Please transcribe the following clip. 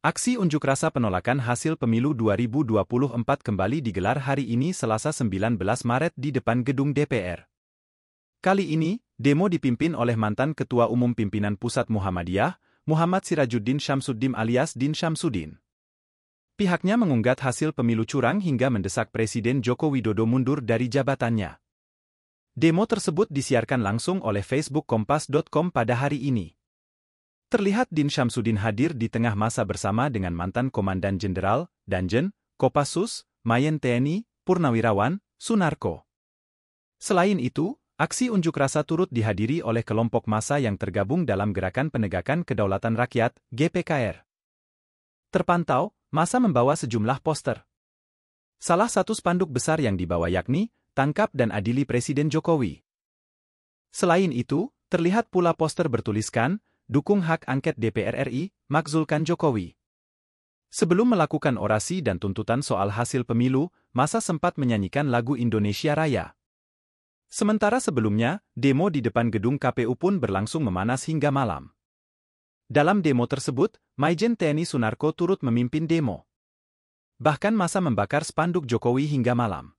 Aksi unjuk rasa penolakan hasil pemilu 2024 kembali digelar hari ini Selasa 19 Maret di depan gedung DPR. Kali ini, demo dipimpin oleh mantan Ketua Umum Pimpinan Pusat Muhammadiyah, Muhammad Sirajuddin Syamsuddin alias Din Syamsuddin. Pihaknya mengunggat hasil pemilu curang hingga mendesak Presiden Joko Widodo mundur dari jabatannya. Demo tersebut disiarkan langsung oleh Facebook Kompas.com pada hari ini. Terlihat Din Syamsuddin hadir di tengah masa bersama dengan mantan Komandan Jenderal, Danjen, Kopassus, Mayen TNI, Purnawirawan, Sunarko. Selain itu, aksi unjuk rasa turut dihadiri oleh kelompok masa yang tergabung dalam Gerakan Penegakan Kedaulatan Rakyat, GPKR. Terpantau, masa membawa sejumlah poster. Salah satu spanduk besar yang dibawa yakni, Tangkap dan Adili Presiden Jokowi. Selain itu, terlihat pula poster bertuliskan, dukung hak angket DPR RI, makzulkan Jokowi. Sebelum melakukan orasi dan tuntutan soal hasil pemilu, masa sempat menyanyikan lagu Indonesia Raya. Sementara sebelumnya, demo di depan gedung KPU pun berlangsung memanas hingga malam. Dalam demo tersebut, Maijen TNI Sunarko turut memimpin demo. Bahkan masa membakar spanduk Jokowi hingga malam.